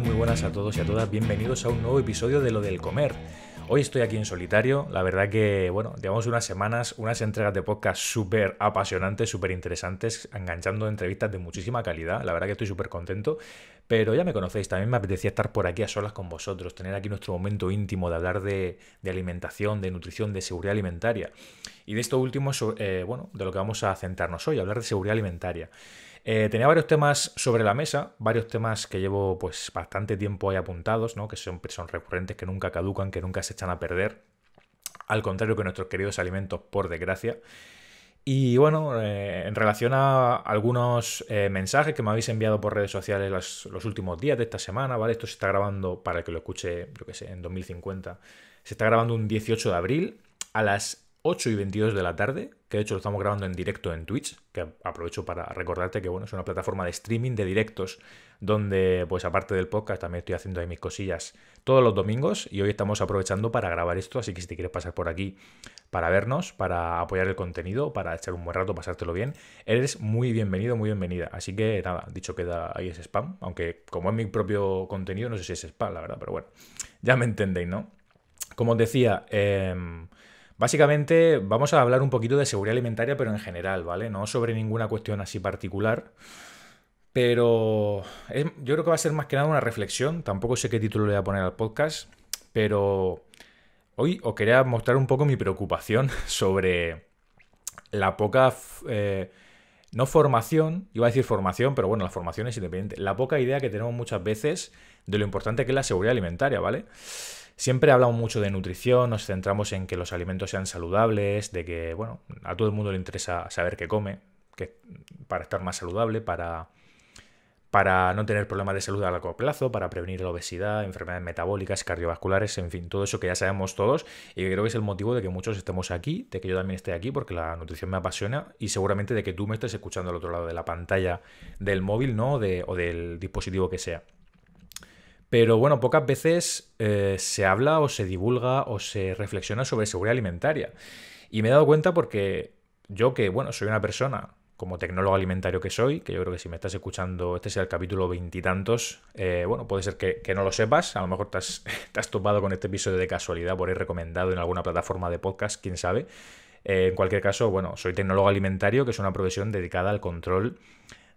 Muy buenas a todos y a todas. Bienvenidos a un nuevo episodio de Lo del Comer. Hoy estoy aquí en solitario. La verdad que, bueno, llevamos unas semanas, unas entregas de podcast súper apasionantes, súper interesantes, enganchando entrevistas de muchísima calidad. La verdad que estoy súper contento. Pero ya me conocéis, también me apetecía estar por aquí a solas con vosotros, tener aquí nuestro momento íntimo de hablar de, alimentación, de nutrición, de seguridad alimentaria. Y de esto último, eh, bueno, de lo que vamos a centrarnos hoy, hablar de seguridad alimentaria. Eh, tenía varios temas sobre la mesa, varios temas que llevo pues bastante tiempo ahí apuntados, ¿no? que son, recurrentes, que nunca caducan, que nunca se echan a perder, al contrario que nuestros queridos alimentos, por desgracia. Y bueno, eh, en relación a algunos eh, mensajes que me habéis enviado por redes sociales los, últimos días de esta semana, ¿vale? Esto se está grabando, para que lo escuche, yo qué sé, en 2050, se está grabando un 18 de abril a las 8 y 22 de la tarde, que de hecho lo estamos grabando en directo en Twitch, que aprovecho para recordarte que bueno, es una plataforma de streaming de directos donde pues aparte del podcast también estoy haciendo ahí mis cosillas todos los domingos y hoy estamos aprovechando para grabar esto, así que si te quieres pasar por aquí para vernos, para apoyar el contenido, para echar un buen rato, pasártelo bien, eres muy bienvenido, muy bienvenida. Así que nada, dicho queda ahí ese spam, aunque como es mi propio contenido no sé si es spam, la verdad, pero bueno, ya me entendéis, ¿no? Como os decía, eh, Básicamente vamos a hablar un poquito de seguridad alimentaria, pero en general, ¿vale? No sobre ninguna cuestión así particular. Pero yo creo que va a ser más que nada una reflexión. Tampoco sé qué título le voy a poner al podcast, pero hoy os quería mostrar un poco mi preocupación sobre la poca... Eh, no formación, iba a decir formación, pero bueno, la formación es independiente. La poca idea que tenemos muchas veces de lo importante que es la seguridad alimentaria, ¿vale? Siempre hablamos mucho de nutrición, nos centramos en que los alimentos sean saludables, de que, bueno, a todo el mundo le interesa saber qué come, que, para estar más saludable, para, para no tener problemas de salud a largo plazo, para prevenir la obesidad, enfermedades metabólicas, cardiovasculares, en fin, todo eso que ya sabemos todos y que creo que es el motivo de que muchos estemos aquí, de que yo también esté aquí porque la nutrición me apasiona y seguramente de que tú me estés escuchando al otro lado de la pantalla del móvil, ¿no? De, o del dispositivo que sea. Pero bueno, pocas veces eh, se habla o se divulga o se reflexiona sobre seguridad alimentaria. Y me he dado cuenta porque yo que, bueno, soy una persona como tecnólogo alimentario que soy, que yo creo que si me estás escuchando, este es el capítulo veintitantos, eh, bueno, puede ser que, no lo sepas, a lo mejor te has, topado con este episodio de casualidad por ir recomendado en alguna plataforma de podcast, quién sabe. Eh, en cualquier caso, bueno, soy tecnólogo alimentario, que es una profesión dedicada al control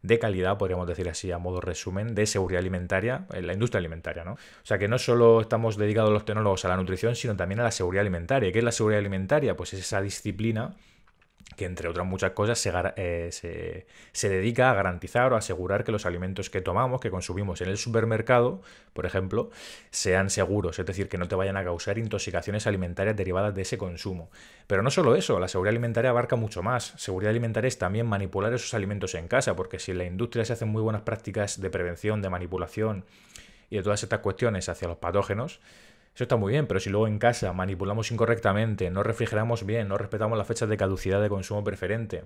de calidad, podríamos decir así a modo resumen, de seguridad alimentaria en la industria alimentaria. ¿no? O sea que no solo estamos dedicados los tecnólogos a la nutrición, sino también a la seguridad alimentaria. ¿Qué es la seguridad alimentaria? Pues es esa disciplina que entre otras muchas cosas eh, se, dedica a garantizar o asegurar que los alimentos que tomamos, que consumimos en el supermercado, por ejemplo, sean seguros, es decir, que no te vayan a causar intoxicaciones alimentarias derivadas de ese consumo. Pero no solo eso, la seguridad alimentaria abarca mucho más. Seguridad alimentaria es también manipular esos alimentos en casa, porque si en la industria se hacen muy buenas prácticas de prevención, de manipulación y de todas estas cuestiones hacia los patógenos, eso está muy bien, pero si luego en casa manipulamos incorrectamente, no refrigeramos bien, no respetamos las fechas de caducidad de consumo preferente,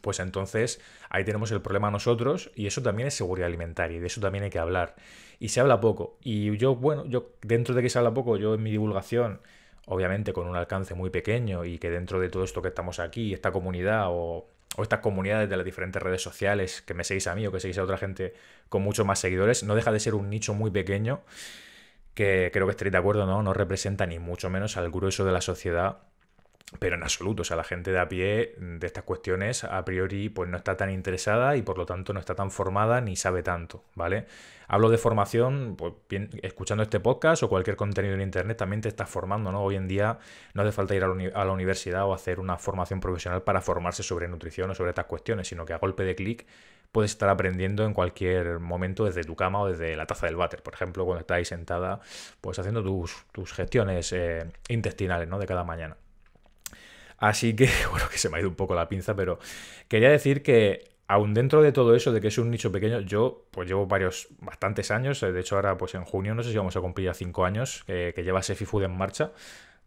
pues entonces ahí tenemos el problema nosotros y eso también es seguridad alimentaria y de eso también hay que hablar. Y se habla poco. Y yo, bueno, yo dentro de que se habla poco, yo en mi divulgación, obviamente con un alcance muy pequeño y que dentro de todo esto que estamos aquí, esta comunidad o, o estas comunidades de las diferentes redes sociales que me seguís a mí o que seguís a otra gente con muchos más seguidores, no deja de ser un nicho muy pequeño que creo que estaréis de acuerdo, ¿no? No representa ni mucho menos al grueso de la sociedad pero en absoluto, o sea, la gente de a pie de estas cuestiones a priori pues no está tan interesada y por lo tanto no está tan formada ni sabe tanto, ¿vale? Hablo de formación, pues bien, escuchando este podcast o cualquier contenido en internet también te estás formando, ¿no? Hoy en día no hace falta ir a la, a la universidad o hacer una formación profesional para formarse sobre nutrición o sobre estas cuestiones, sino que a golpe de clic puedes estar aprendiendo en cualquier momento desde tu cama o desde la taza del váter, por ejemplo, cuando estáis sentada, pues haciendo tus, gestiones eh, intestinales, ¿no? De cada mañana. Así que, bueno, que se me ha ido un poco la pinza, pero quería decir que aún dentro de todo eso, de que es un nicho pequeño, yo pues llevo varios, bastantes años, eh, de hecho ahora pues en junio, no sé si vamos a cumplir ya cinco años, eh, que lleva Sefi Food en marcha,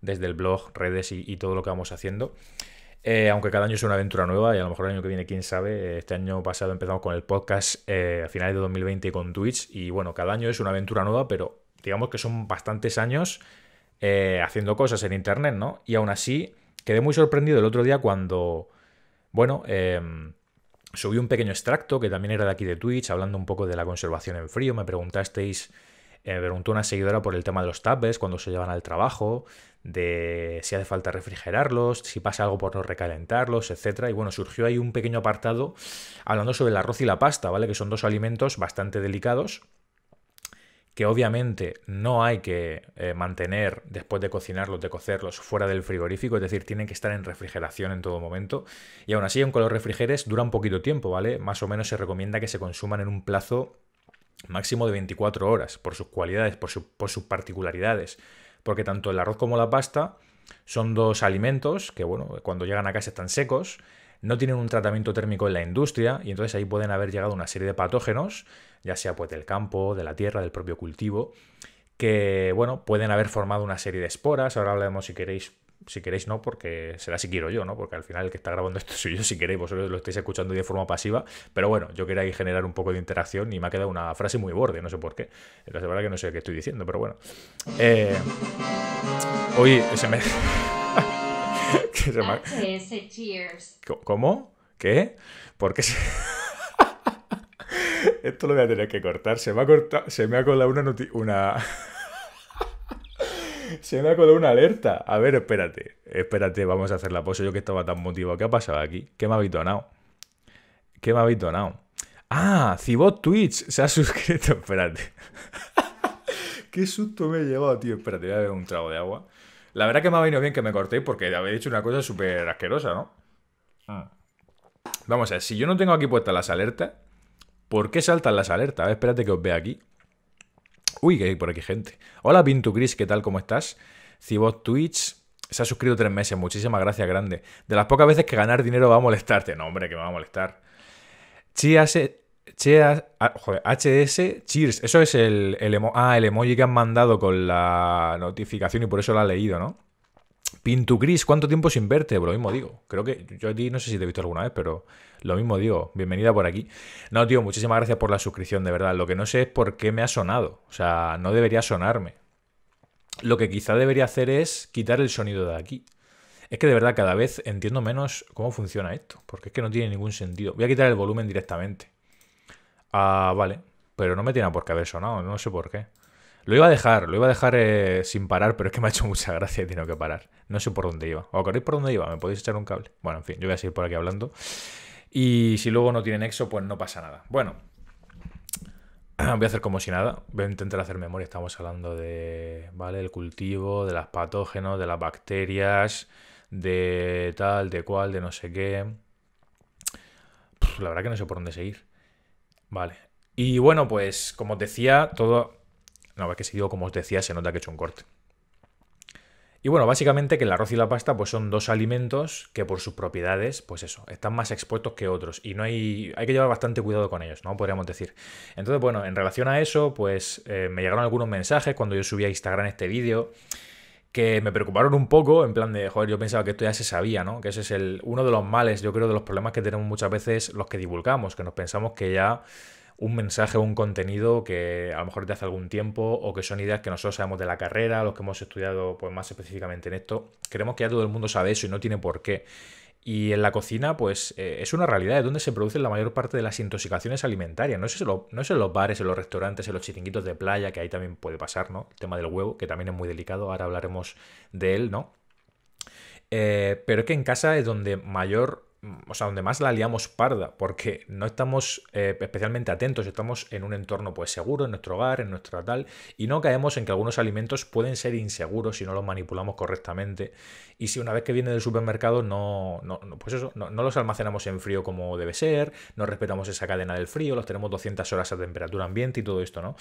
desde el blog, redes y todo lo que vamos haciendo. Eh, aunque cada año es una aventura nueva y a lo mejor el año que viene, quién sabe. Este año pasado empezamos con el podcast eh, a finales de 2020 con Twitch y bueno, cada año es una aventura nueva, pero digamos que son bastantes años eh, haciendo cosas en Internet, ¿no? Y aún así, quedé muy sorprendido el otro día cuando, bueno, em, subí un pequeño extracto que también era de aquí de Twitch, hablando un poco de la conservación en frío. Me preguntasteis me preguntó una seguidora por el tema de los tapes cuando se llevan al trabajo, de si hace falta refrigerarlos, si pasa algo por no recalentarlos, etc. Y bueno, surgió ahí un pequeño apartado hablando sobre el arroz y la pasta, ¿vale? Que son dos alimentos bastante delicados que obviamente no hay que eh, mantener después de cocinarlos, de cocerlos, fuera del frigorífico, es decir, tienen que estar en refrigeración en todo momento. Y aún así, aunque los refrigeres, dura un poquito tiempo, ¿vale? Más o menos se recomienda que se consuman en un plazo máximo de 24 horas, por sus cualidades, por, sus particularidades, porque tanto el arroz como la pasta son dos alimentos que, bueno, cuando llegan a casa están secos, no tienen un tratamiento térmico en la industria y entonces ahí pueden haber llegado una serie de patógenos, ya sea pues del campo, de la tierra, del propio cultivo, que, bueno, pueden haber formado una serie de esporas, ahora hablaremos si queréis si queréis no, porque será si quiero yo, ¿no? Porque al final el que está grabando esto soy yo, si queréis, vosotros lo estáis escuchando de forma pasiva, pero bueno, yo quería generar un poco de interacción y me ha quedado una frase muy borde, no sé por qué, la verdad que no sé qué estoy diciendo, pero bueno. Eh, hoy se me... ¿Qué se me... Eh, ¿Cómo? ¿Qué? ¿Por qué se... esto lo voy a tener que cortar, se me ha, cortado, se me ha colado una... una... Se me ha colado una alerta. A ver, espérate. Espérate, vamos a hacer la pose, Yo que estaba tan motivado. ¿Qué ha pasado aquí? ¿Qué me ha bitonado? ¿Qué me ha bitonado? Ah, Cibot Twitch se ha suscrito. Espérate. Qué susto me he llevado, tío. Espérate, voy a beber un trago de agua. La verdad que me ha venido bien que me cortéis porque habéis hecho una cosa súper asquerosa, ¿no? Ah. Vamos a ver, si yo no tengo aquí puestas las alertas, ¿por qué saltan las alertas? A ver, espérate que os vea aquí. Uy, que hay por aquí gente. Hola, Pintucris, ¿qué tal? ¿Cómo estás? Cibot Twitch. Se ha suscrito tres meses. Muchísimas gracias, grande. De las pocas veces que ganar dinero va a molestarte. No, hombre, que me va a molestar. Chías, ah, joder, HS, Cheers. Eso es el, ah, el emoji que han mandado con la notificación y por eso lo ha leído, ¿no? Pintu Gris, ¿cuánto tiempo sin verte? lo mismo digo. Creo que yo a ti no sé si te he visto alguna vez, pero lo mismo digo. Bienvenida por aquí. No, tío, muchísimas gracias por la suscripción, de verdad. Lo que no sé es por qué me ha sonado. O sea, no debería sonarme. Lo que quizá debería hacer es quitar el sonido de aquí. Es que de verdad cada vez entiendo menos cómo funciona esto, porque es que no tiene ningún sentido. Voy a quitar el volumen directamente. Ah, vale, pero no me tiene por qué haber sonado, no sé por qué. Lo iba a dejar, lo iba a dejar eh, sin parar, pero es que me ha hecho mucha gracia y he que parar. No sé por dónde iba. O acordáis por dónde iba? ¿Me podéis echar un cable? Bueno, en fin, yo voy a seguir por aquí hablando. Y si luego no tienen nexo, pues no pasa nada. Bueno, voy a hacer como si nada. Voy a intentar hacer memoria. Estamos hablando de, ¿vale? El cultivo, de los patógenos, de las bacterias, de tal, de cual, de no sé qué. la verdad que no sé por dónde seguir. Vale. Y bueno, pues como os decía, todo no, es que si digo como os decía, se nota que he hecho un corte. Y bueno, básicamente que el arroz y la pasta pues son dos alimentos que por sus propiedades, pues eso, están más expuestos que otros y no hay hay que llevar bastante cuidado con ellos, ¿no? Podríamos decir. Entonces, bueno, en relación a eso, pues eh, me llegaron algunos mensajes cuando yo subí a Instagram este vídeo que me preocuparon un poco, en plan de, joder, yo pensaba que esto ya se sabía, ¿no? Que ese es el uno de los males, yo creo, de los problemas que tenemos muchas veces los que divulgamos, que nos pensamos que ya un mensaje o un contenido que a lo mejor te hace algún tiempo o que son ideas que nosotros sabemos de la carrera, los que hemos estudiado pues, más específicamente en esto. Creemos que ya todo el mundo sabe eso y no tiene por qué. Y en la cocina, pues eh, es una realidad, es donde se produce la mayor parte de las intoxicaciones alimentarias. No es, en los, no los bares, en los restaurantes, en los chiringuitos de playa, que ahí también puede pasar, ¿no? El tema del huevo, que también es muy delicado, ahora hablaremos de él, ¿no? Eh, pero es que en casa es donde mayor Mm, o sea, donde más la liamos parda, porque no estamos eh, especialmente atentos, estamos en un entorno pues seguro, en nuestro hogar, en nuestra tal, y no caemos en que algunos alimentos pueden ser inseguros si no los manipulamos correctamente, y si una vez que viene del supermercado no, pues eso, no, los almacenamos en frío como debe ser, no respetamos esa cadena del frío, los tenemos 200 horas a temperatura ambiente y todo esto, ¿no?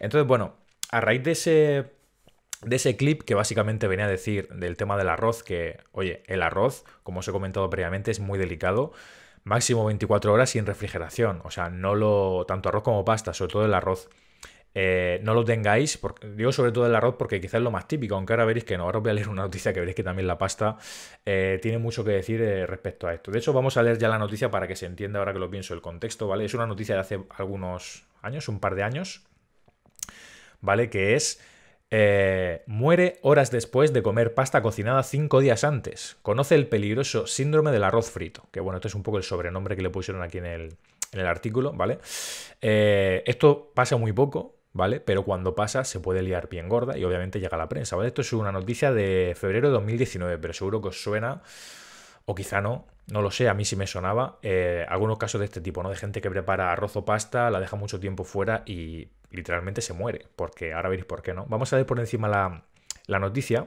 Entonces, bueno, a raíz de ese de ese clip que básicamente venía a decir del tema del arroz, que, oye, el arroz, como os he comentado previamente, es muy delicado. Máximo 24 horas sin refrigeración. O sea, no lo. tanto arroz como pasta, sobre todo el arroz. Eh, no lo tengáis, porque, digo sobre todo el arroz porque quizás es lo más típico, aunque ahora veréis que no, ahora os voy a leer una noticia que veréis que también la pasta eh, tiene mucho que decir eh, respecto a esto. De hecho, vamos a leer ya la noticia para que se entienda ahora que lo pienso el contexto, ¿vale? Es una noticia de hace algunos años, un par de años, ¿vale? Que es eh, muere horas después de comer pasta cocinada cinco días antes. Conoce el peligroso síndrome del arroz frito, que bueno, esto es un poco el sobrenombre que le pusieron aquí en el, artículo, ¿vale? Eh, esto pasa muy poco, ¿vale? Pero cuando pasa se puede liar bien gorda y obviamente llega a la prensa, ¿vale? Esto es una noticia de febrero de 2019, pero seguro que os suena o quizá no, no lo sé, a mí sí me sonaba. Eh, algunos casos de este tipo, ¿no? De gente que prepara arroz o pasta, la deja mucho tiempo fuera y literalmente se muere, porque ahora veréis por qué no. Vamos a ver por encima la, noticia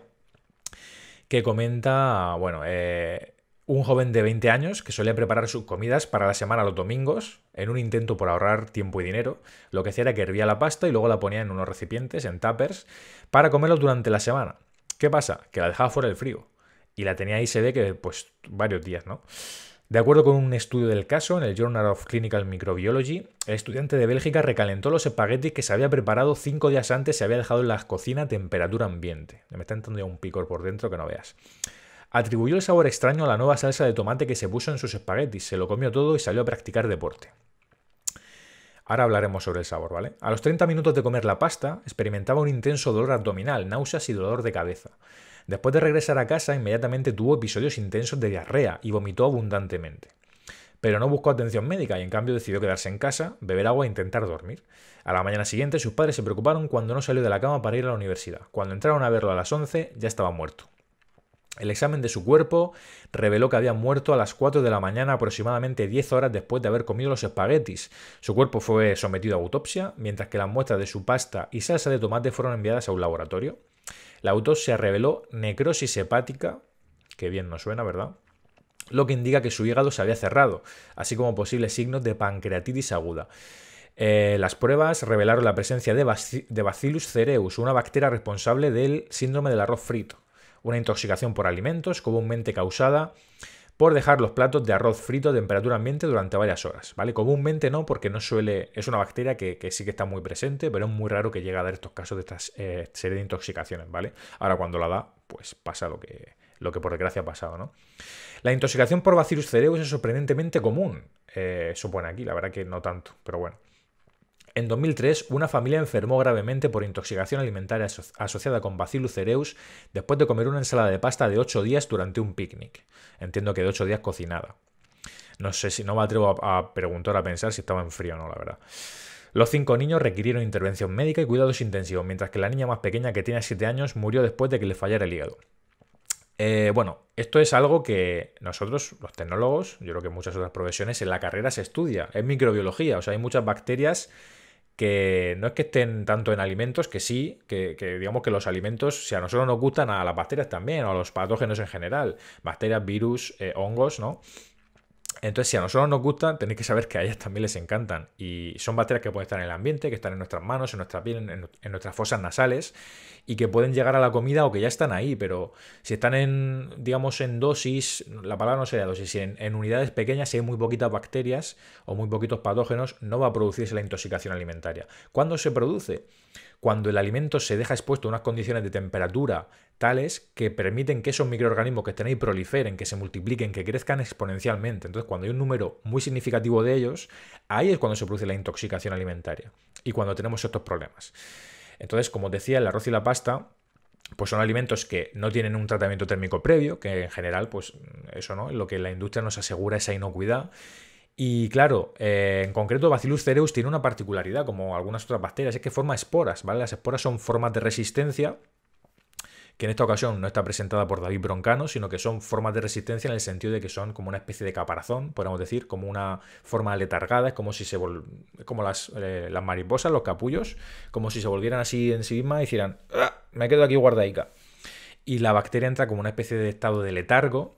que comenta, bueno, eh, un joven de 20 años que solía preparar sus comidas para la semana los domingos en un intento por ahorrar tiempo y dinero. Lo que hacía era que hervía la pasta y luego la ponía en unos recipientes, en tuppers, para comerlos durante la semana. ¿Qué pasa? Que la dejaba fuera el frío y la tenía ahí, se ve que pues varios días, ¿no? De acuerdo con un estudio del caso en el Journal of Clinical Microbiology, el estudiante de Bélgica recalentó los espaguetis que se había preparado cinco días antes, se había dejado en la cocina a temperatura ambiente. Me está entrando ya un picor por dentro que no veas. Atribuyó el sabor extraño a la nueva salsa de tomate que se puso en sus espaguetis, se lo comió todo y salió a practicar deporte. Ahora hablaremos sobre el sabor, ¿vale? A los 30 minutos de comer la pasta, experimentaba un intenso dolor abdominal, náuseas y dolor de cabeza. Después de regresar a casa, inmediatamente tuvo episodios intensos de diarrea y vomitó abundantemente. Pero no buscó atención médica y en cambio decidió quedarse en casa, beber agua e intentar dormir. A la mañana siguiente sus padres se preocuparon cuando no salió de la cama para ir a la universidad. Cuando entraron a verlo a las 11 ya estaba muerto. El examen de su cuerpo reveló que había muerto a las 4 de la mañana aproximadamente 10 horas después de haber comido los espaguetis. Su cuerpo fue sometido a autopsia, mientras que las muestras de su pasta y salsa de tomate fueron enviadas a un laboratorio. La autopsia reveló necrosis hepática, que bien no suena, ¿verdad? Lo que indica que su hígado se había cerrado, así como posibles signos de pancreatitis aguda. Eh, las pruebas revelaron la presencia de, de Bacillus cereus, una bacteria responsable del síndrome del arroz frito, una intoxicación por alimentos comúnmente causada por dejar los platos de arroz frito a temperatura ambiente durante varias horas, ¿vale? Comúnmente no, porque no suele, es una bacteria que, sí que está muy presente, pero es muy raro que llegue a dar estos casos de esta eh, serie de intoxicaciones, ¿vale? Ahora cuando la da, pues pasa lo que, lo que por desgracia ha pasado, ¿no? La intoxicación por Bacillus cereus es sorprendentemente común, eh, supone aquí, la verdad que no tanto, pero bueno. En 2003, una familia enfermó gravemente por intoxicación alimentaria asociada con Bacillus cereus después de comer una ensalada de pasta de 8 días durante un picnic. Entiendo que de 8 días cocinada. No sé si no me atrevo a, preguntar, a pensar si estaba en frío o no, la verdad. Los cinco niños requirieron intervención médica y cuidados intensivos, mientras que la niña más pequeña, que tiene 7 años, murió después de que le fallara el hígado. Eh, bueno, esto es algo que nosotros, los tecnólogos, yo creo que muchas otras profesiones, en la carrera se estudia. Es microbiología, o sea, hay muchas bacterias que no es que estén tanto en alimentos, que sí, que, que, digamos que los alimentos, sea, a nosotros nos gustan, a las bacterias también, o a los patógenos en general, bacterias, virus, eh, hongos, ¿no? Entonces, si a nosotros nos gusta, tenéis que saber que a ellas también les encantan. Y son bacterias que pueden estar en el ambiente, que están en nuestras manos, en nuestra piel, en, nuestras fosas nasales, y que pueden llegar a la comida o que ya están ahí, pero si están en, digamos, en dosis, la palabra no sería dosis, en unidades pequeñas, si hay muy poquitas bacterias o muy poquitos patógenos, no va a producirse la intoxicación alimentaria. ¿Cuándo se produce? cuando el alimento se deja expuesto a unas condiciones de temperatura tales que permiten que esos microorganismos que tenéis proliferen, que se multipliquen, que crezcan exponencialmente. Entonces, cuando hay un número muy significativo de ellos, ahí es cuando se produce la intoxicación alimentaria y cuando tenemos estos problemas. Entonces, como decía, el arroz y la pasta pues son alimentos que no tienen un tratamiento térmico previo, que en general, pues eso no, lo que la industria nos asegura esa inocuidad y claro, eh, en concreto Bacillus cereus tiene una particularidad, como algunas otras bacterias, es que forma esporas, ¿vale? Las esporas son formas de resistencia, que en esta ocasión no está presentada por David Broncano, sino que son formas de resistencia en el sentido de que son como una especie de caparazón, podríamos decir, como una forma letargada, es como si se como eh, las, mariposas, los capullos, como si se volvieran así en sí mismas y hicieran, ah, me quedo aquí guardaica. Y la bacteria entra como una especie de estado de letargo,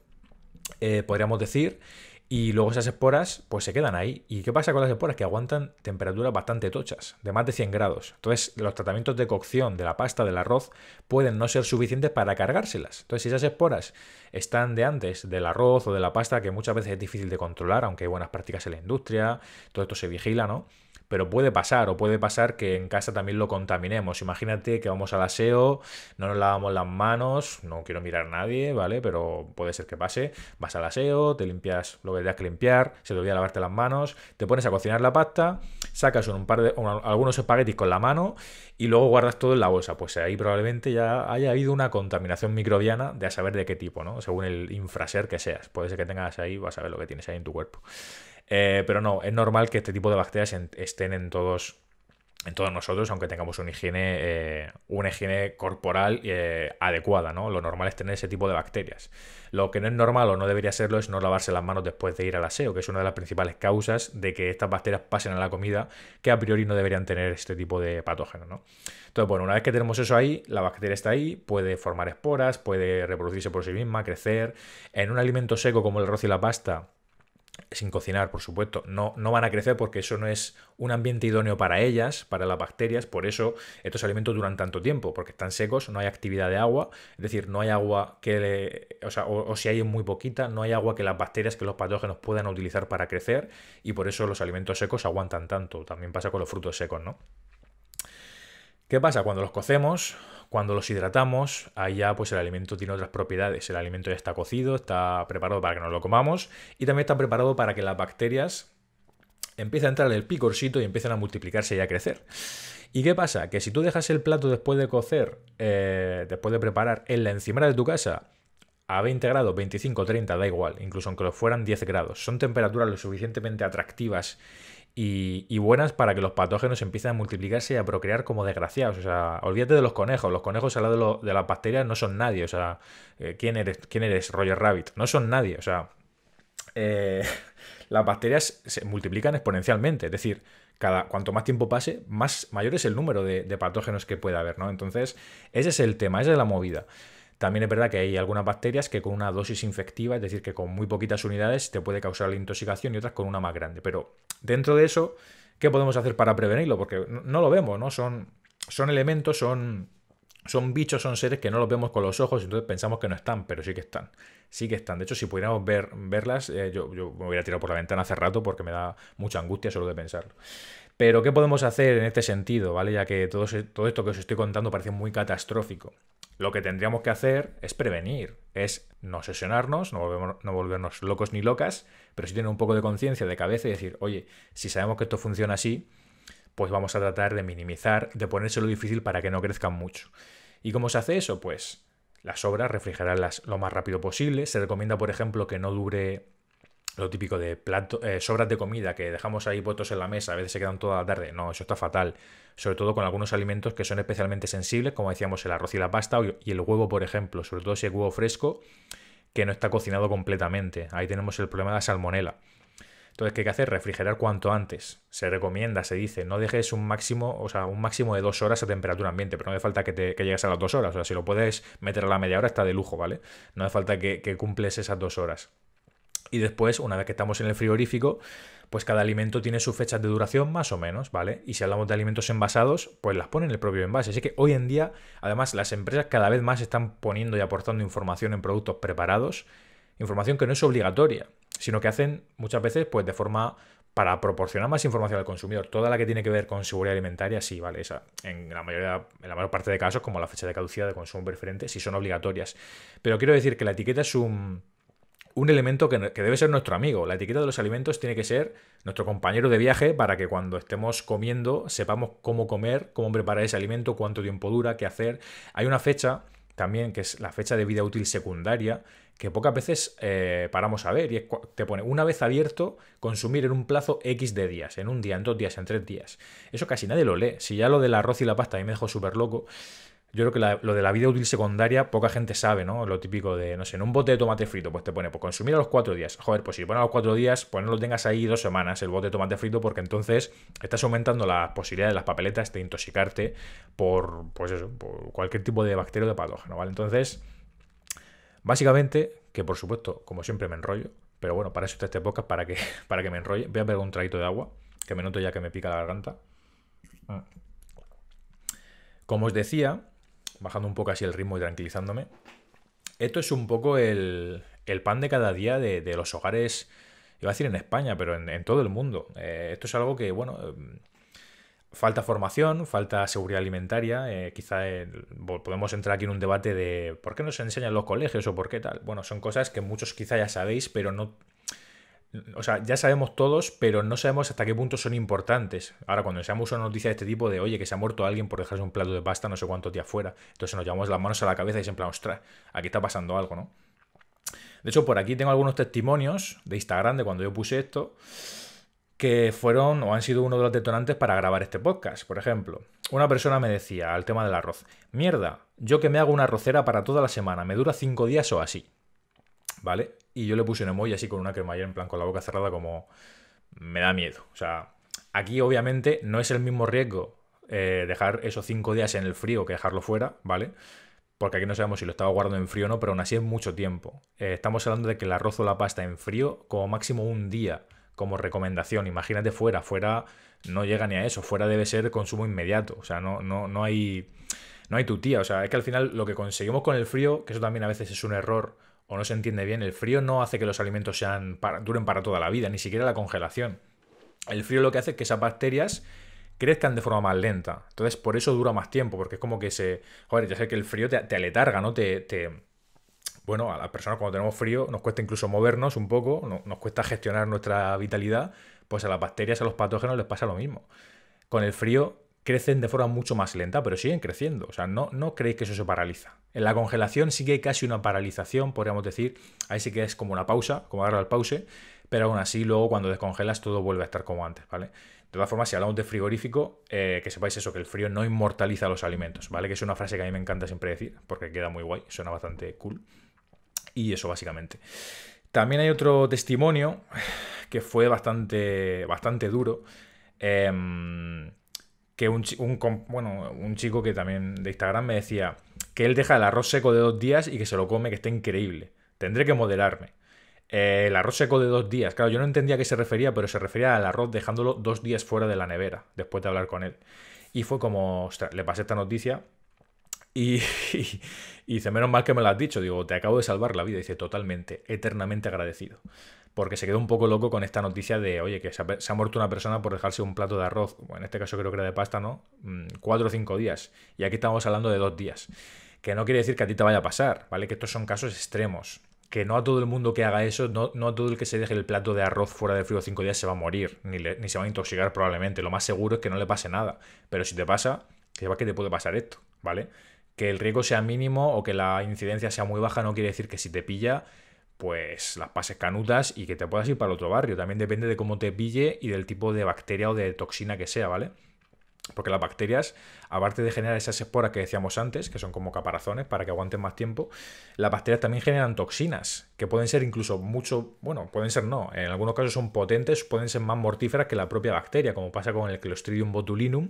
eh, podríamos decir, y luego esas esporas pues se quedan ahí. ¿Y qué pasa con las esporas? Que aguantan temperaturas bastante tochas, de más de 100 grados. Entonces los tratamientos de cocción de la pasta, del arroz, pueden no ser suficientes para cargárselas. Entonces si esas esporas están de antes del arroz o de la pasta, que muchas veces es difícil de controlar, aunque hay buenas prácticas en la industria, todo esto se vigila, ¿no? pero puede pasar, o puede pasar que en casa también lo contaminemos. Imagínate que vamos al aseo, no nos lavamos las manos, no quiero mirar a nadie, ¿vale? Pero puede ser que pase, vas al aseo, te limpias lo que que limpiar, se te olvida lavarte las manos, te pones a cocinar la pasta, sacas un par de, algunos espaguetis con la mano y luego guardas todo en la bolsa. Pues ahí probablemente ya haya habido una contaminación microbiana de a saber de qué tipo, ¿no? Según el infraser que seas. Puede ser que tengas ahí, vas a ver lo que tienes ahí en tu cuerpo. Eh, pero no, es normal que este tipo de bacterias estén en todos en todos nosotros, aunque tengamos una higiene, eh, una higiene corporal eh, adecuada, ¿no? Lo normal es tener ese tipo de bacterias. Lo que no es normal o no debería serlo es no lavarse las manos después de ir al aseo, que es una de las principales causas de que estas bacterias pasen a la comida, que a priori no deberían tener este tipo de patógenos, ¿no? Entonces, bueno, una vez que tenemos eso ahí, la bacteria está ahí, puede formar esporas, puede reproducirse por sí misma, crecer. En un alimento seco como el arroz y la pasta, sin cocinar, por supuesto, no, no, van a crecer porque eso no es un ambiente idóneo para ellas, para las bacterias, por eso estos alimentos duran tanto tiempo, porque están secos, no hay actividad de agua, es decir, no hay agua que, o, sea, o si hay muy poquita, no hay agua que las bacterias, que los patógenos puedan utilizar para crecer, y por eso los alimentos secos aguantan tanto, también pasa con los frutos secos, ¿no? ¿Qué pasa? Cuando los cocemos, cuando los hidratamos, ahí ya pues el alimento tiene otras propiedades. El alimento ya está cocido, está preparado para que nos lo comamos y también está preparado para que las bacterias empiecen a entrar en el picorcito y empiecen a multiplicarse y a crecer. ¿Y qué pasa? Que si tú dejas el plato después de cocer, eh, después de preparar en la encimera de tu casa, a 20 grados, 25, 30, da igual, incluso aunque lo fueran 10 grados, son temperaturas lo suficientemente atractivas y, buenas para que los patógenos empiecen a multiplicarse y a procrear como desgraciados. O sea, olvídate de los conejos. Los conejos al lado de, las bacterias no son nadie. O sea, eh, ¿quién eres, ¿quién eres Roger Rabbit? No son nadie. O sea, eh, las bacterias se multiplican exponencialmente. Es decir, cada, cuanto más tiempo pase, más mayor es el número de, patógenos que puede haber, ¿no? Entonces, ese es el tema, esa es la movida. También es verdad que hay algunas bacterias que con una dosis infectiva, es decir, que con muy poquitas unidades te puede causar la intoxicación y otras con una más grande. Pero dentro de eso, ¿qué podemos hacer para prevenirlo? Porque no, lo vemos, ¿no? Son, son elementos, son, son bichos, son seres que no los vemos con los ojos, entonces pensamos que no están, pero sí que están. Sí que están. De hecho, si pudiéramos ver, verlas, eh, yo, yo me hubiera tirado por la ventana hace rato porque me da mucha angustia solo de pensarlo. Pero ¿qué podemos hacer en este sentido? ¿vale? Ya que todo, todo esto que os estoy contando parece muy catastrófico. Lo que tendríamos que hacer es prevenir, es no sesionarnos, no, no volvernos locos ni locas, pero sí tener un poco de conciencia, de cabeza y decir, oye, si sabemos que esto funciona así, pues vamos a tratar de minimizar, de ponérselo difícil para que no crezcan mucho. ¿Y cómo se hace eso? Pues las obras, refrigerarlas lo más rápido posible. Se recomienda, por ejemplo, que no dure lo típico de eh, sobras de comida que dejamos ahí puestos en la mesa, a veces se quedan toda la tarde. No, eso está fatal. Sobre todo con algunos alimentos que son especialmente sensibles, como decíamos, el arroz y la pasta y el huevo, por ejemplo, sobre todo si es huevo fresco que no está cocinado completamente. Ahí tenemos el problema de la salmonela. Entonces, ¿qué hay que hacer? Refrigerar cuanto antes. Se recomienda, se dice, no dejes un máximo, o sea, un máximo de dos horas a temperatura ambiente, pero no hace falta que, te, llegues a las dos horas. O sea, si lo puedes meter a la media hora, está de lujo, ¿vale? No hace falta que, que cumples esas dos horas y después, una vez que estamos en el frigorífico, pues cada alimento tiene sus fechas de duración más o menos, ¿vale? Y si hablamos de alimentos envasados, pues las ponen en el propio envase. Así que hoy en día, además, las empresas cada vez más están poniendo y aportando información en productos preparados, información que no es obligatoria, sino que hacen muchas veces pues de forma para proporcionar más información al consumidor. Toda la que tiene que ver con seguridad alimentaria, sí, vale, esa en la mayoría, en la mayor parte de casos, como la fecha de caducidad de consumo preferente, sí son obligatorias. Pero quiero decir que la etiqueta es un un elemento que, debe ser nuestro amigo. La etiqueta de los alimentos tiene que ser nuestro compañero de viaje para que cuando estemos comiendo sepamos cómo comer, cómo preparar ese alimento, cuánto tiempo dura, qué hacer. Hay una fecha también que es la fecha de vida útil secundaria que pocas veces eh, paramos a ver y te pone una vez abierto consumir en un plazo X de días, en un día, en dos días, en tres días. Eso casi nadie lo lee. Si ya lo del arroz y la pasta a me dejó súper loco, yo creo que lo de la vida útil secundaria poca gente sabe, ¿no? Lo típico de, no sé, en un bote de tomate frito, pues te pone, pues consumir a los cuatro días. Joder, pues si pones a los cuatro días, pues no lo tengas ahí dos semanas el bote de tomate frito, porque entonces estás aumentando la posibilidad de las papeletas de intoxicarte por, pues eso, por cualquier tipo de bacterio o de patógeno, ¿vale? Entonces, básicamente, que por supuesto, como siempre me enrollo, pero bueno, para eso está este podcast, para que, para que me enrolle. Voy a pegar un traguito de agua, que me noto ya que me pica la garganta. Mm. Como os decía, bajando un poco así el ritmo y tranquilizándome. Esto es un poco el, pan de cada día de, los hogares, iba a decir en España, pero en, todo el mundo. Eh, esto es algo que, bueno, em, falta formación, falta seguridad alimentaria. Eh, quizá podemos entrar aquí en un debate de por qué no se enseñan los colegios o por qué tal. Bueno, son cosas que muchos quizá ya sabéis, pero no o sea, ya sabemos todos, pero no sabemos hasta qué punto son importantes. Ahora, cuando seamos una noticia de este tipo de, oye, que se ha muerto alguien por dejarse un plato de pasta no sé cuántos días fuera, entonces nos llevamos las manos a la cabeza y dicen, ostras, aquí está pasando algo, ¿no? De hecho, por aquí tengo algunos testimonios de Instagram de cuando yo puse esto, que fueron o han sido uno de los detonantes para grabar este podcast. Por ejemplo, una persona me decía al tema del arroz, mierda, yo que me hago una arrocera para toda la semana, me dura cinco días o así. ¿Vale? Y yo le puse en emoji así con una cremallera en plan con la boca cerrada como me da miedo. O sea, aquí obviamente no es el mismo riesgo eh, dejar esos cinco días en el frío que dejarlo fuera, ¿vale? Porque aquí no sabemos si lo estaba guardando en frío o no, pero aún así es mucho tiempo. Eh, estamos hablando de que el arroz o la pasta en frío como máximo un día como recomendación. Imagínate fuera, fuera no llega ni a eso, fuera debe ser consumo inmediato, o sea, no, no, no hay... No hay tu tía, o sea, es que al final lo que conseguimos con el frío, que eso también a veces es un error o no se entiende bien, el frío no hace que los alimentos sean duren para toda la vida, ni siquiera la congelación. El frío lo que hace es que esas bacterias crezcan de forma más lenta. Entonces, por eso dura más tiempo, porque es como que se. Joder, ya sé que el frío te, aletarga, ¿no? Te, Bueno, a las personas cuando tenemos frío nos cuesta incluso movernos un poco, nos cuesta gestionar nuestra vitalidad. Pues a las bacterias, a los patógenos les pasa lo mismo. Con el frío crecen de forma mucho más lenta, pero siguen creciendo. O sea, no, no creéis que eso se paraliza. En la congelación sí que hay casi una paralización, podríamos decir. Ahí sí que es como una pausa, como agarrar al pause, pero aún así luego cuando descongelas todo vuelve a estar como antes, ¿vale? De todas formas, si hablamos de frigorífico, eh, que sepáis eso, que el frío no inmortaliza los alimentos, ¿vale? Que es una frase que a mí me encanta siempre decir, porque queda muy guay, suena bastante cool. Y eso básicamente. También hay otro testimonio que fue bastante, bastante duro. Eh, que un, bueno, un chico que también de Instagram me decía que él deja el arroz seco de dos días y que se lo come, que está increíble. Tendré que modelarme. Eh, el arroz seco de dos días. Claro, yo no entendía a qué se refería, pero se refería al arroz dejándolo dos días fuera de la nevera, después de hablar con él. Y fue como, ostras, le pasé esta noticia y, dice, menos mal que me lo has dicho. Digo, te acabo de salvar la vida. dice, totalmente, eternamente agradecido porque se quedó un poco loco con esta noticia de, oye, que se ha, muerto una persona por dejarse un plato de arroz, en este caso creo que era de pasta, ¿no? Mm, cuatro o cinco días. Y aquí estamos hablando de dos días. Que no quiere decir que a ti te vaya a pasar, ¿vale? Que estos son casos extremos. Que no a todo el mundo que haga eso, no, a todo el que se deje el plato de arroz fuera del frío cinco días se va a morir, ni, ni se va a intoxicar probablemente. Lo más seguro es que no le pase nada. Pero si te pasa, que sepas que te puede pasar esto, ¿vale? Que el riesgo sea mínimo o que la incidencia sea muy baja no quiere decir que si te pilla pues las pases canudas y que te puedas ir para otro barrio. También depende de cómo te pille y del tipo de bacteria o de toxina que sea, ¿vale? Porque las bacterias, aparte de generar esas esporas que decíamos antes, que son como caparazones para que aguanten más tiempo, las bacterias también generan toxinas, que pueden ser incluso mucho, bueno, pueden ser no, en algunos casos son potentes, pueden ser más mortíferas que la propia bacteria, como pasa con el Clostridium botulinum,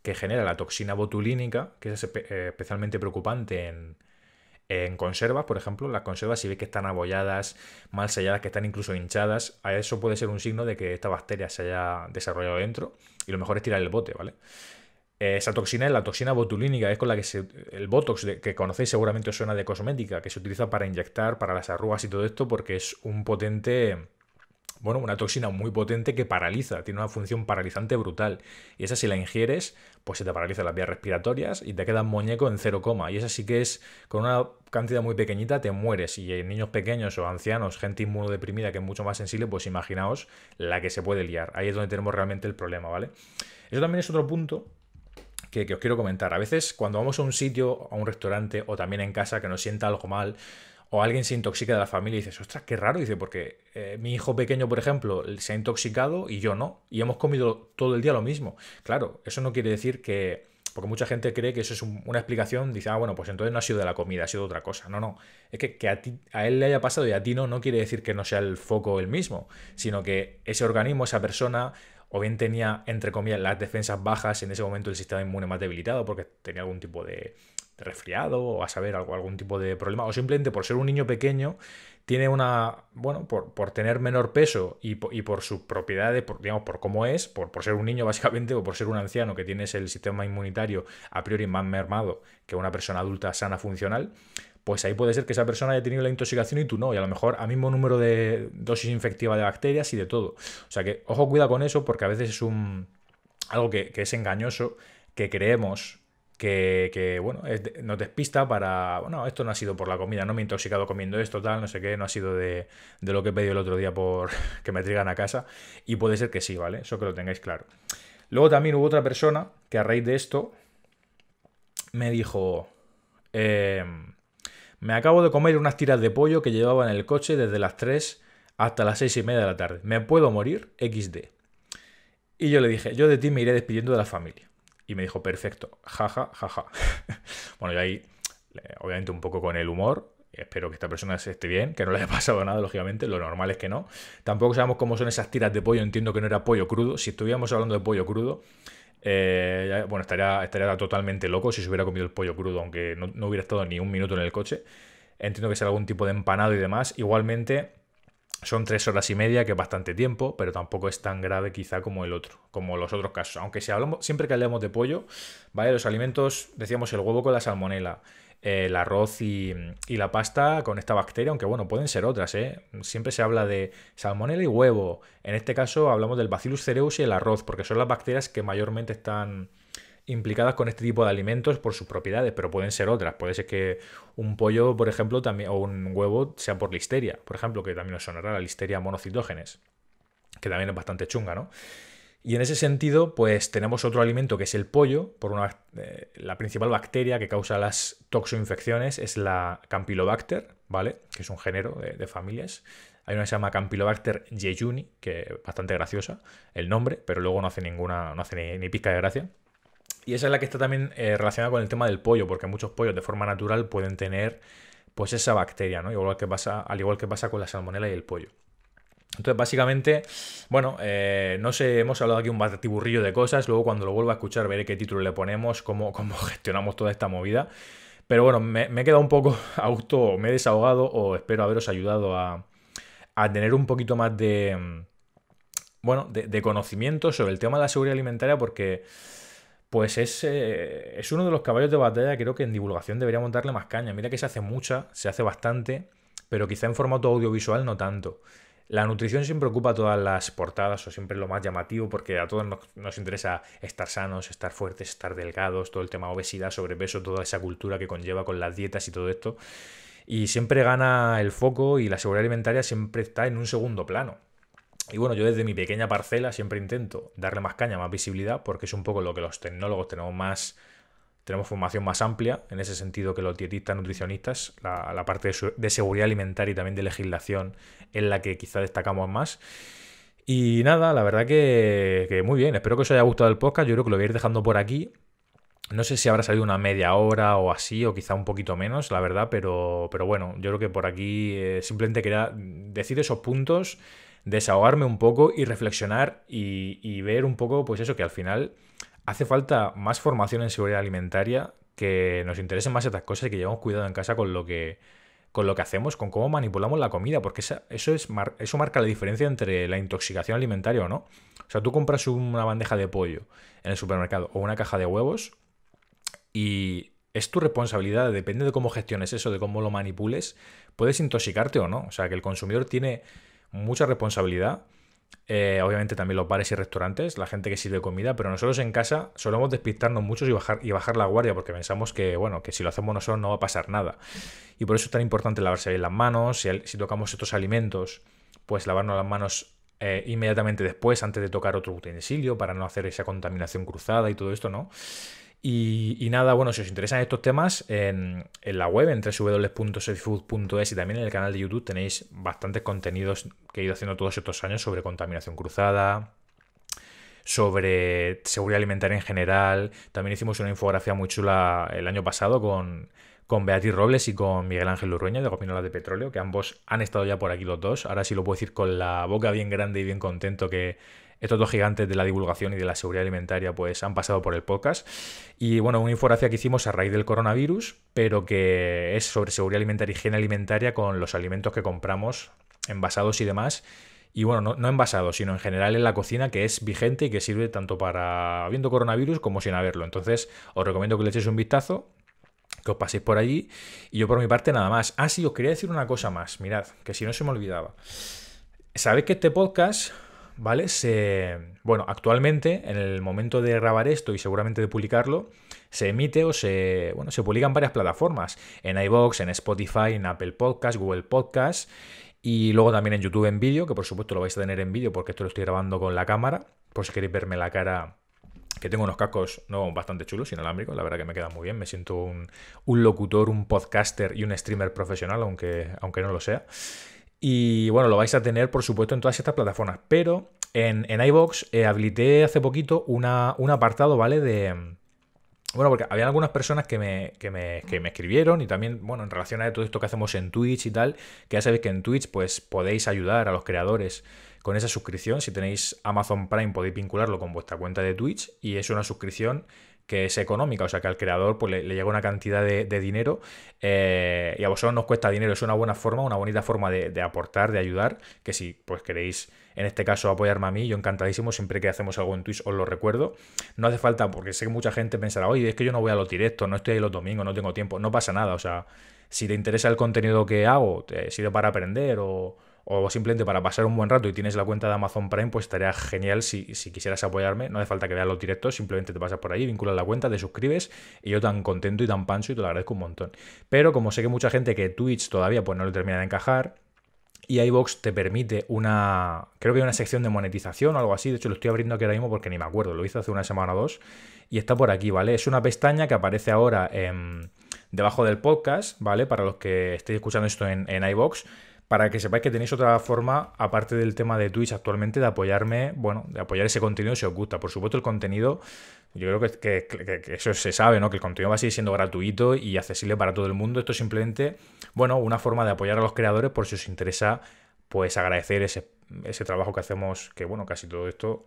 que genera la toxina botulínica, que es eh, especialmente preocupante en, en conservas, por ejemplo, las conservas, si ves que están abolladas, mal selladas, que están incluso hinchadas, a eso puede ser un signo de que esta bacteria se haya desarrollado dentro y lo mejor es tirar el bote, ¿vale? Eh, esa toxina es la toxina botulínica, es con la que se, el botox que conocéis seguramente os suena de cosmética, que se utiliza para inyectar, para las arrugas y todo esto, porque es un potente bueno, una toxina muy potente que paraliza, tiene una función paralizante brutal. Y esa si la ingieres, pues se te paralizan las vías respiratorias y te queda muñeco en cero coma. Y esa sí que es, con una cantidad muy pequeñita te mueres. Y en niños pequeños o ancianos, gente inmunodeprimida que es mucho más sensible, pues imaginaos la que se puede liar. Ahí es donde tenemos realmente el problema, ¿vale? Eso también es otro punto que, que, os quiero comentar. A veces cuando vamos a un sitio, a un restaurante o también en casa que nos sienta algo mal, o alguien se intoxica de la familia y dices, ostras, qué raro, dice, porque eh, mi hijo pequeño, por ejemplo, se ha intoxicado y yo no, y hemos comido todo el día lo mismo. Claro, eso no quiere decir que, porque mucha gente cree que eso es una explicación, dice, ah, bueno, pues entonces no ha sido de la comida, ha sido otra cosa. No, no, es que, que a, ti, a él le haya pasado y a ti no, no quiere decir que no sea el foco el mismo, sino que ese organismo, esa persona, o bien tenía, entre comillas, las defensas bajas, en ese momento el sistema inmune más debilitado porque tenía algún tipo de resfriado o a saber algún tipo de problema o simplemente por ser un niño pequeño tiene una bueno por, tener menor peso y, por, y por sus propiedades por, digamos por cómo es por, por ser un niño básicamente o por ser un anciano que tienes el sistema inmunitario a priori más mermado que una persona adulta sana funcional pues ahí puede ser que esa persona haya tenido la intoxicación y tú no, y a lo mejor a mismo número de dosis infectiva de bacterias y de todo. O sea que ojo, cuida con eso porque a veces es un algo que, que es engañoso, que creemos que, bueno, no te despista para, bueno, esto no ha sido por la comida, no me he intoxicado comiendo esto, tal, no sé qué, no ha sido de, de lo que he pedido el otro día por que me traigan a casa. Y puede ser que sí, ¿vale? Eso que lo tengáis claro. Luego también hubo otra persona que a raíz de esto me dijo, em, me acabo de comer unas tiras de pollo que llevaba en el coche desde las 3 hasta las 6 y media de la tarde. ¿Me puedo morir? XD. Y yo le dije, yo de ti me iré despidiendo de la familia. Y me dijo, perfecto, jaja, jaja. bueno, y ahí, eh, obviamente un poco con el humor, espero que esta persona esté bien, que no le haya pasado nada, lógicamente, lo normal es que no. Tampoco sabemos cómo son esas tiras de pollo, entiendo que no era pollo crudo, si estuviéramos hablando de pollo crudo, eh, bueno, estaría, estaría totalmente loco si se hubiera comido el pollo crudo, aunque no, no, hubiera estado ni un minuto en el coche. Entiendo que sea algún tipo de empanado y demás. Igualmente, son tres horas y media, que es bastante tiempo, pero tampoco es tan grave quizá como el otro, como los otros casos. Aunque siempre que hablemos de pollo, ¿vale? Los alimentos, decíamos el huevo con la salmonela, eh, el arroz y, y, la pasta con esta bacteria, aunque bueno, pueden ser otras, ¿eh? Siempre se habla de salmonela y huevo. En este caso hablamos del Bacillus cereus y el arroz, porque son las bacterias que mayormente están implicadas con este tipo de alimentos por sus propiedades, pero pueden ser otras. Puede ser que un pollo, por ejemplo, también, o un huevo sea por listeria, por ejemplo, que también nos sonará la listeria monocitógenes, que también es bastante chunga, ¿no? Y en ese sentido, pues tenemos otro alimento que es el pollo. Por una, eh, la principal bacteria que causa las toxoinfecciones es la Campylobacter, ¿vale? Que es un género de, familias. Hay una que se llama Campylobacter jejuni, que es bastante graciosa el nombre, pero luego no hace ninguna, no hace ni, ni pizca de gracia. Y esa es la que está también eh, relacionada con el tema del pollo, porque muchos pollos de forma natural pueden tener pues esa bacteria, ¿no? Igual que pasa, al igual que pasa con la salmonella y el pollo. Entonces, básicamente, bueno, eh, no sé, hemos hablado aquí un batiburrillo de cosas, luego cuando lo vuelva a escuchar veré qué título le ponemos, cómo, cómo gestionamos toda esta movida. Pero bueno, me, he quedado un poco auto, me he desahogado o espero haberos ayudado a, tener un poquito más de, mm, bueno, de, de conocimiento sobre el tema de la seguridad alimentaria porque pues es, eh, es uno de los caballos de batalla que creo que en divulgación debería montarle más caña. Mira que se hace mucha, se hace bastante, pero quizá en formato audiovisual no tanto. La nutrición siempre ocupa todas las portadas o siempre lo más llamativo porque a todos nos, nos, interesa estar sanos, estar fuertes, estar delgados, todo el tema obesidad, sobrepeso, toda esa cultura que conlleva con las dietas y todo esto. Y siempre gana el foco y la seguridad alimentaria siempre está en un segundo plano. Y bueno, yo desde mi pequeña parcela siempre intento darle más caña, más visibilidad, porque es un poco lo que los tecnólogos tenemos más, tenemos formación más amplia, en ese sentido que los dietistas, nutricionistas, la, parte de, seguridad alimentaria y también de legislación en la que quizá destacamos más. Y nada, la verdad que, muy bien, espero que os haya gustado el podcast, yo creo que lo voy a ir dejando por aquí. No sé si habrá salido una media hora o así, o quizá un poquito menos, la verdad, pero, pero bueno, yo creo que por aquí eh, simplemente quería decir esos puntos desahogarme un poco y reflexionar y, ver un poco, pues eso, que al final hace falta más formación en seguridad alimentaria, que nos interesen más estas cosas y que llevamos cuidado en casa con lo que, con lo que hacemos, con cómo manipulamos la comida, porque eso, es eso marca la diferencia entre la intoxicación alimentaria o no. O sea, tú compras una bandeja de pollo en el supermercado o una caja de huevos y es tu responsabilidad, depende de cómo gestiones eso, de cómo lo manipules, puedes intoxicarte o no. O sea, que el consumidor tiene mucha responsabilidad. Eh, obviamente también los bares y restaurantes, la gente que sirve comida, pero nosotros en casa solemos despistarnos muchos y bajar, y bajar la guardia porque pensamos que, bueno, que si lo hacemos nosotros no va a pasar nada. Y por eso es tan importante lavarse bien las manos, si, tocamos estos alimentos, pues lavarnos las manos eh, inmediatamente después, antes de tocar otro utensilio, para no hacer esa contaminación cruzada y todo esto, ¿no? Y, nada, bueno, si os interesan estos temas, en, la web, en www.safefood.es y también en el canal de YouTube tenéis bastantes contenidos que he ido haciendo todos estos años sobre contaminación cruzada, sobre seguridad alimentaria en general. También hicimos una infografía muy chula el año pasado con, con Beatriz Robles y con Miguel Ángel Urrueña de Gopinola de Petróleo, que ambos han estado ya por aquí los dos. Ahora sí lo puedo decir con la boca bien grande y bien contento que estos dos gigantes de la divulgación y de la seguridad alimentaria pues han pasado por el podcast. Y bueno, una infografía que hicimos a raíz del coronavirus, pero que es sobre seguridad alimentaria y higiene alimentaria con los alimentos que compramos, envasados y demás. Y bueno, no, no envasados, sino en general en la cocina, que es vigente y que sirve tanto para habiendo coronavirus como sin haberlo. Entonces, os recomiendo que le echéis un vistazo que os paséis por allí. Y yo por mi parte nada más. Ah, sí, os quería decir una cosa más, mirad, que si no se me olvidaba. Sabéis que este podcast ¿vale? Se, bueno, actualmente, en el momento de grabar esto y seguramente de publicarlo, se emite o se, bueno, se publica en varias plataformas, en iBox, en Spotify, en Apple Podcast, Google Podcast y luego también en YouTube en vídeo, que por supuesto lo vais a tener en vídeo porque esto lo estoy grabando con la cámara, por si queréis verme la cara que tengo unos cascos no bastante chulos, inalámbricos, la verdad que me queda muy bien, me siento un, locutor, un podcaster y un streamer profesional, aunque, aunque no lo sea. Y bueno, lo vais a tener, por supuesto, en todas estas plataformas. Pero en, en iBox eh, habilité hace poquito una, un apartado, ¿vale? De. Bueno, porque había algunas personas que me, que me, que, me, escribieron y también, bueno, en relación a todo esto que hacemos en Twitch y tal, que ya sabéis que en Twitch pues podéis ayudar a los creadores con esa suscripción. Si tenéis Amazon Prime podéis vincularlo con vuestra cuenta de Twitch y es una suscripción que es económica, o sea que al creador pues, le, llega una cantidad de, dinero eh, y a vosotros nos cuesta dinero, es una buena forma, una bonita forma de, aportar, de ayudar, que si pues queréis en este caso apoyarme a mí, yo encantadísimo, siempre que hacemos algo en Twitch os lo recuerdo, no hace falta porque sé que mucha gente pensará, oye, es que yo no voy a los directos, no estoy ahí los domingos, no tengo tiempo, no pasa nada, o sea, si te interesa el contenido que hago, te sirve para aprender o o simplemente para pasar un buen rato y tienes la cuenta de Amazon Prime, pues estaría genial si, quisieras apoyarme. No hace falta que veas los directos, simplemente te pasas por ahí, vinculas la cuenta, te suscribes y yo tan contento y tan pancho y te lo agradezco un montón. Pero como sé que mucha gente que Twitch todavía pues no lo termina de encajar, y iBox te permite una. Creo que hay una sección de monetización o algo así. De hecho, lo estoy abriendo aquí ahora mismo porque ni me acuerdo. Lo hice hace una semana o dos. Y está por aquí, ¿vale? Es una pestaña que aparece ahora debajo del podcast, ¿vale? Para los que estéis escuchando esto en, en iBox para que sepáis que tenéis otra forma, aparte del tema de Twitch actualmente, de apoyarme, bueno, de apoyar ese contenido si os gusta. Por supuesto, el contenido, yo creo que, que, eso se sabe, ¿no? Que el contenido va a seguir siendo gratuito y accesible para todo el mundo. Esto es simplemente, bueno, una forma de apoyar a los creadores por si os interesa, pues agradecer ese, ese trabajo que hacemos, que bueno, casi todo esto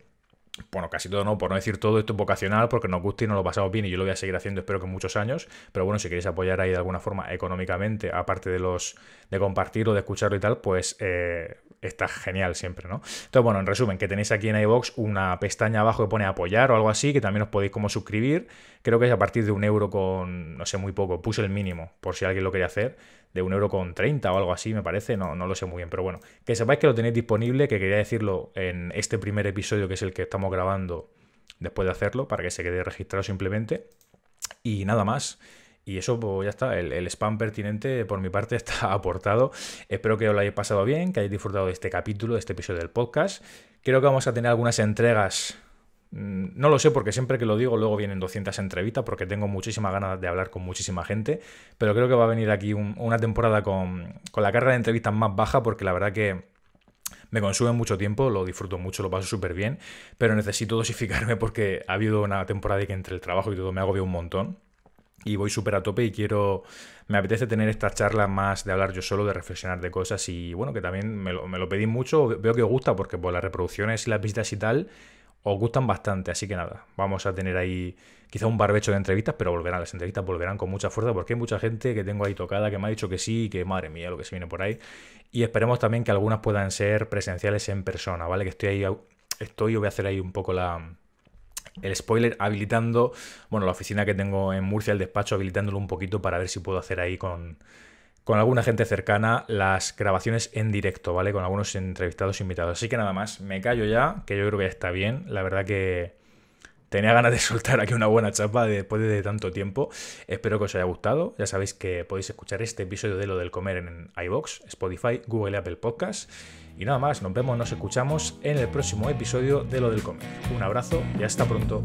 bueno, casi todo no, por no decir todo, esto es vocacional porque nos gusta y nos lo pasado bien y yo lo voy a seguir haciendo, espero que muchos años, pero bueno, si queréis apoyar ahí de alguna forma económicamente, aparte de los de compartirlo, de escucharlo y tal, pues eh, está genial siempre, ¿no? Entonces, bueno, en resumen, que tenéis aquí en iBox una pestaña abajo que pone apoyar o algo así, que también os podéis como suscribir. Creo que es a partir de un euro con, no sé, muy poco. Puse el mínimo, por si alguien lo quería hacer, de un euro con 30 o algo así, me parece. No, no lo sé muy bien, pero bueno, que sepáis que lo tenéis disponible, que quería decirlo en este primer episodio, que es el que estamos grabando después de hacerlo, para que se quede registrado simplemente. Y nada más. Y eso, pues ya está, el, spam pertinente por mi parte está aportado. Espero que os lo hayáis pasado bien, que hayáis disfrutado de este capítulo, de este episodio del podcast. Creo que vamos a tener algunas entregas. Mm, no lo sé porque siempre que lo digo luego vienen 200 entrevistas porque tengo muchísimas ganas de hablar con muchísima gente, pero creo que va a venir aquí una temporada con, la carga de entrevistas más baja porque la verdad que me consume mucho tiempo, lo disfruto mucho, lo paso súper bien, pero necesito dosificarme porque ha habido una temporada y que entre el trabajo y todo me agobio un montón y voy súper a tope y quiero, me apetece tener estas charlas más de hablar yo solo, de reflexionar de cosas y bueno, que también me lo, me lo pedís mucho, veo que os gusta porque pues, las reproducciones y las visitas y tal os gustan bastante, así que nada, vamos a tener ahí quizá un barbecho de entrevistas, pero volverán, las entrevistas volverán con mucha fuerza porque hay mucha gente que tengo ahí tocada que me ha dicho que sí, que madre mía lo que se viene por ahí y esperemos también que algunas puedan ser presenciales en persona, ¿vale? Que estoy ahí, estoy, voy a hacer ahí un poco la el spoiler habilitando, bueno, la oficina que tengo en Murcia, el despacho, habilitándolo un poquito para ver si puedo hacer ahí con, con alguna gente cercana las grabaciones en directo, ¿vale? Con algunos entrevistados e invitados. Así que nada más, me callo ya, que yo creo que ya está bien. La verdad que tenía ganas de soltar aquí una buena chapa después de tanto tiempo. Espero que os haya gustado. Ya sabéis que podéis escuchar este episodio de lo del comer en iBox, Spotify, Google y Apple Podcasts. Y nada más, nos vemos, nos escuchamos en el próximo episodio de Lo del Comer. Un abrazo y hasta pronto.